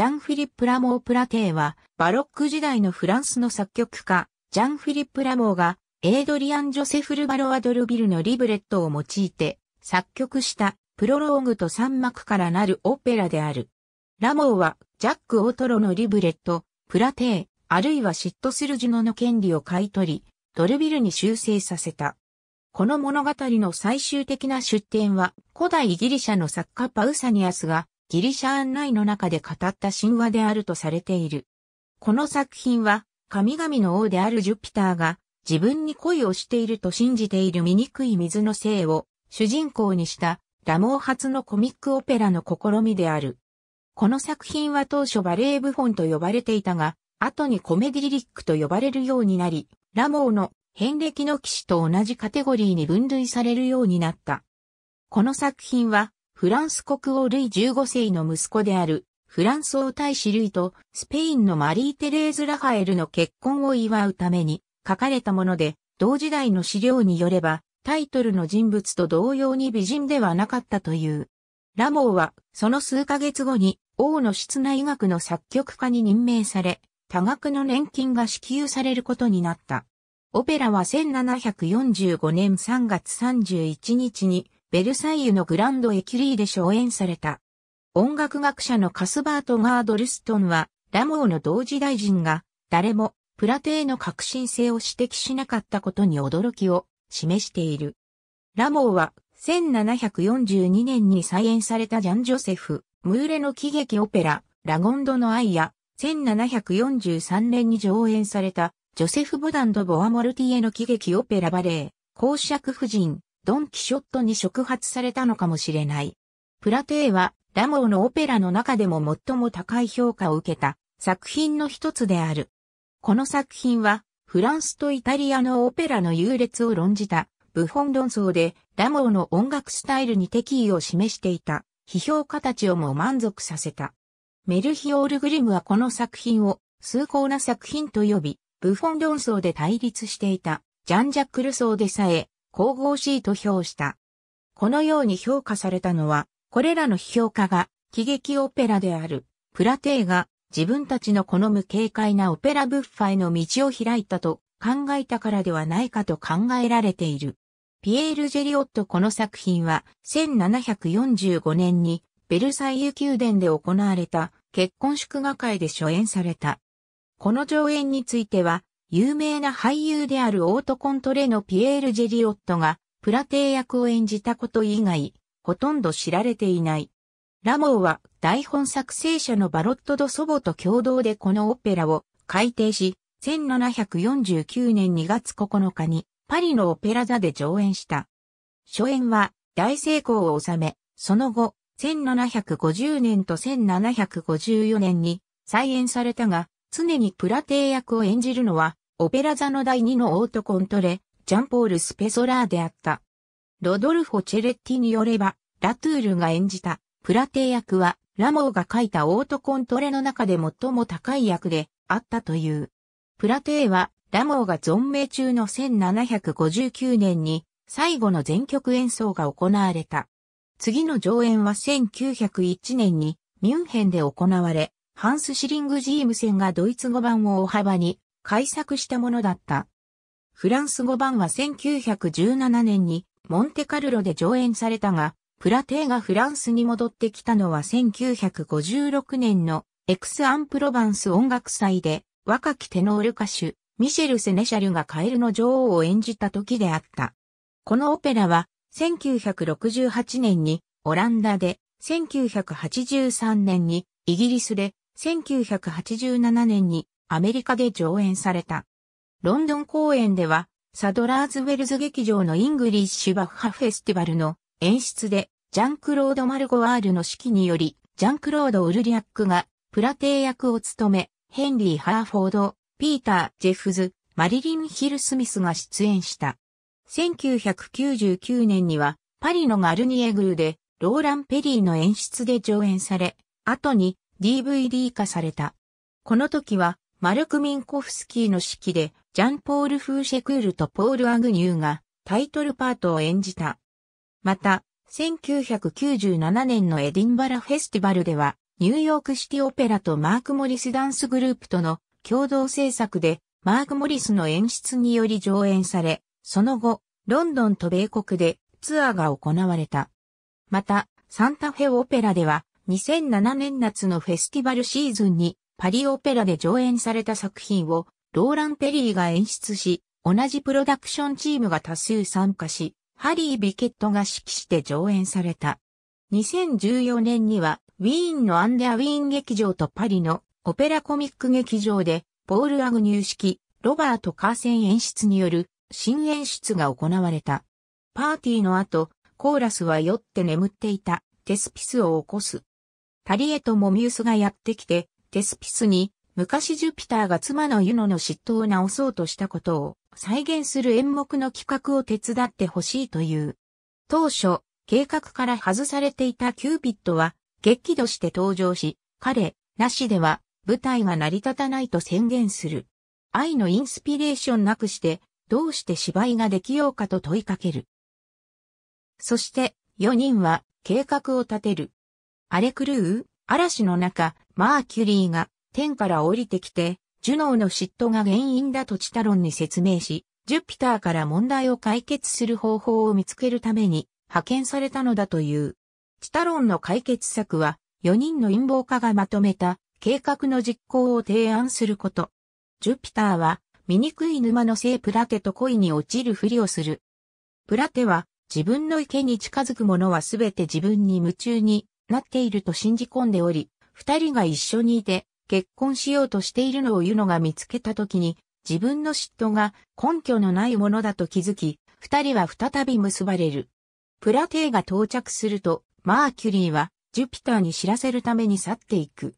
ジャン・フィリップ・ラモー・プラテーは、バロック時代のフランスの作曲家、ジャン・フィリップ・ラモーが、エイドリアン・ジョセフ・ルバロ・アドルビルのリブレットを用いて、作曲した、プロローグと三幕からなるオペラである。ラモーは、ジャック・オートロのリブレット、プラテー、あるいは嫉妬するジュノの権利を買い取り、ドルビルに修正させた。この物語の最終的な出典は、古代ギリシャの作家パウサニアスが、ギリシャ案内の中で語った神話であるとされている。この作品は、神々の王であるジュピターが、自分に恋をしていると信じている醜い水の性を主人公にしたラモー初のコミックオペラの試みである。この作品は当初バレー部本と呼ばれていたが、後にコメディリリックと呼ばれるようになり、ラモーの遍歴の騎士と同じカテゴリーに分類されるようになった。この作品はフランス国王ルイ15世の息子である、フランス王太子ルイとスペインのマリー・テレーズ・ラファエルの結婚を祝うために書かれたもので、同時代の資料によれば、タイトルの人物と同様に美人ではなかったという。ラモーは、その数ヶ月後に、王の室内学の作曲家に任命され、多額の年金が支給されることになった。オペラは1745年3月31日に、ベルサイユのグランドエキュリーで初演された。音楽学者のカスバート・ガードルストンは、ラモーの同時大臣が、誰も、プラテーの革新性を指摘しなかったことに驚きを示している。ラモーは、1742年に再演されたジャン・ジョセフ、ムーレの喜劇オペラ、ラゴンドの愛や、1743年に上演された、ジョセフ・ボダンド・ボアモルティエの喜劇オペラバレー、公爵夫人、ドン・キショットに触発されたのかもしれない。プラテーは、ラモーのオペラの中でも最も高い評価を受けた作品の一つである。この作品は、フランスとイタリアのオペラの優劣を論じた、ブフォン論争で、ラモーの音楽スタイルに敵意を示していた、批評家たちをも満足させた。メルヒオール・グリムはこの作品を、崇高な作品と呼び、ブフォン論争で対立していた、ジャンジャック・ルソーでさえ、神々しいと評した。このように評価されたのは、これらの批評家が、喜劇オペラである、プラテーが、自分たちの好む軽快なオペラブッファへの道を開いたと考えたからではないかと考えられている。ピエール・ジェリオットこの作品は1745年にベルサイユ宮殿で行われた結婚祝賀会で初演された。この上演については有名な俳優であるオートコントレのピエール・ジェリオットが、プラテー役を演じたこと以外、ほとんど知られていない。ラモーは台本作成者のバロット・ド・祖母と共同でこのオペラを改訂し、1749年2月9日にパリのオペラ座で上演した。初演は大成功を収め、その後、1750年と1754年に再演されたが、常にプラテー役を演じるのはオペラ座の第2のオートコントレ、ジャンポール・スペソラーであった。ロドルフォ・チェレッティによれば、ラトゥールが演じた、プラテ役は、ラモーが書いたオートコントレの中で最も高い役であったという。プラテは、ラモーが存命中の1759年に、最後の全曲演奏が行われた。次の上演は1901年に、ミュンヘンで行われ、ハンス・シリング・ジームセンがドイツ語版を大幅に改作したものだった。フランス語版は1917年にモンテカルロで上演されたが、プラテーがフランスに戻ってきたのは1956年のエクス・アンプロバンス音楽祭で若きテノール歌手ミシェル・セネシャルがカエルの女王を演じた時であった。このオペラは1968年にオランダで、1983年にイギリスで、1987年にアメリカで上演された。ロンドン公演では、サドラーズウェルズ劇場のイングリッシュバッハフェスティバルの演出で、ジャンクロード・マルゴワールの指揮により、ジャンクロード・ウルリアックがプラテー役を務め、ヘンリー・ハーフォード、ピーター・ジェフズ、マリリン・ヒル・スミスが出演した。1999年には、パリのガルニエグルで、ローラン・ペリーの演出で上演され、後に DVD 化された。この時は、マルク・ミンコフスキーの指揮で、ジャンポール・フーシェクールとポール・アグニューがタイトルパートを演じた。また、1997年のエディンバラフェスティバルでは、ニューヨークシティオペラとマーク・モリスダンスグループとの共同制作で、マーク・モリスの演出により上演され、その後、ロンドンと米国でツアーが行われた。また、サンタフェオペラでは、2007年夏のフェスティバルシーズンにパリオペラで上演された作品をローラン・ペリーが演出し、同じプロダクションチームが多数参加し、ハリー・ビケットが指揮して上演された。2014年には、ウィーンのアンデア・ウィーン劇場とパリのオペラコミック劇場で、ポール・アグニュー式、ロバート・カーセン演出による新演出が行われた。パーティーの後、コーラスは酔って眠っていたテスピスを起こす。タリエとモミウスがやってきて、テスピスに、昔ジュピターが妻のユノの嫉妬を直そうとしたことを再現する演目の企画を手伝ってほしいという。当初、計画から外されていたキューピッドは激怒して登場し、彼、なしでは舞台が成り立たないと宣言する。愛のインスピレーションなくして、どうして芝居ができようかと問いかける。そして、4人は計画を立てる。荒れ狂う嵐の中、マーキュリーが天から降りてきて、ジュノーの嫉妬が原因だとチタロンに説明し、ジュピターから問題を解決する方法を見つけるために派遣されたのだという。チタロンの解決策は、4人の陰謀家がまとめた計画の実行を提案すること。ジュピターは、醜い沼のせいプラテと恋に落ちるふりをする。プラテは、自分の池に近づく者はすべて自分に夢中になっていると信じ込んでおり、二人が一緒にいて結婚しようとしているのをユノが見つけた時に自分の嫉妬が根拠のないものだと気づき、二人は再び結ばれる。プラテーが到着すると、マーキュリーはジュピターに知らせるために去っていく。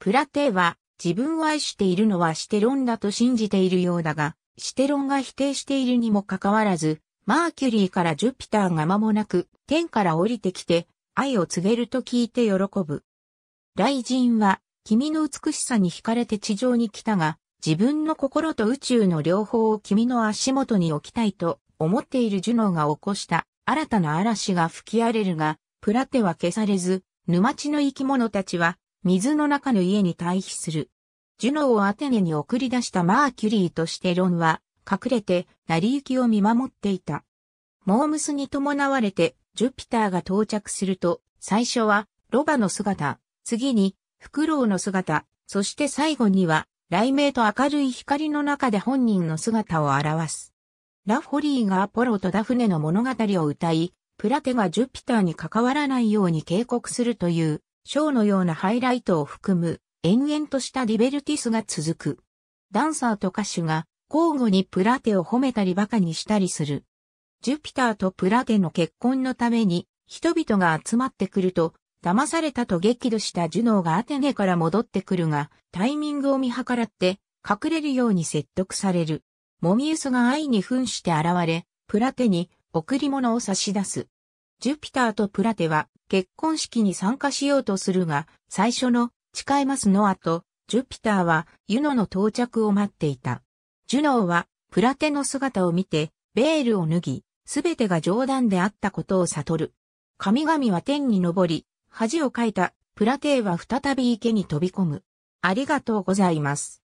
プラテーは自分を愛しているのはシテロンだと信じているようだが、シテロンが否定しているにもかかわらず、マーキュリーからジュピターが間もなく天から降りてきて愛を告げると聞いて喜ぶ。雷神は、君の美しさに惹かれて地上に来たが、自分の心と宇宙の両方を君の足元に置きたいと思っているジュノーが起こした新たな嵐が吹き荒れるが、プラテは消されず、沼地の生き物たちは水の中の家に退避する。ジュノーをアテネに送り出したマーキュリーとしてロンは隠れて成り行きを見守っていた。モームスに伴われてジュピターが到着すると、最初はロバの姿、次に、フクロウの姿、そして最後には、雷鳴と明るい光の中で本人の姿を表す。ラフォリーがアポロとダフネの物語を歌い、プラテがジュピターに関わらないように警告するという、ショーのようなハイライトを含む、延々としたリベルティスが続く。ダンサーと歌手が交互にプラテを褒めたり馬鹿にしたりする。ジュピターとプラテの結婚のために人々が集まってくると騙されたと激怒したジュノーがアテネから戻ってくるが、タイミングを見計らって隠れるように説得される。モミウスが愛に噴して現れ、プラテに贈り物を差し出す。ジュピターとプラテは結婚式に参加しようとするが、最初の誓いますの後、ジュピターはユノの到着を待っていた。ジュノーはプラテの姿を見て、ベールを脱ぎ、すべてが冗談であったことを悟る。神々は天に昇り、恥をかいた、プラテーは再び池に飛び込む。ありがとうございます。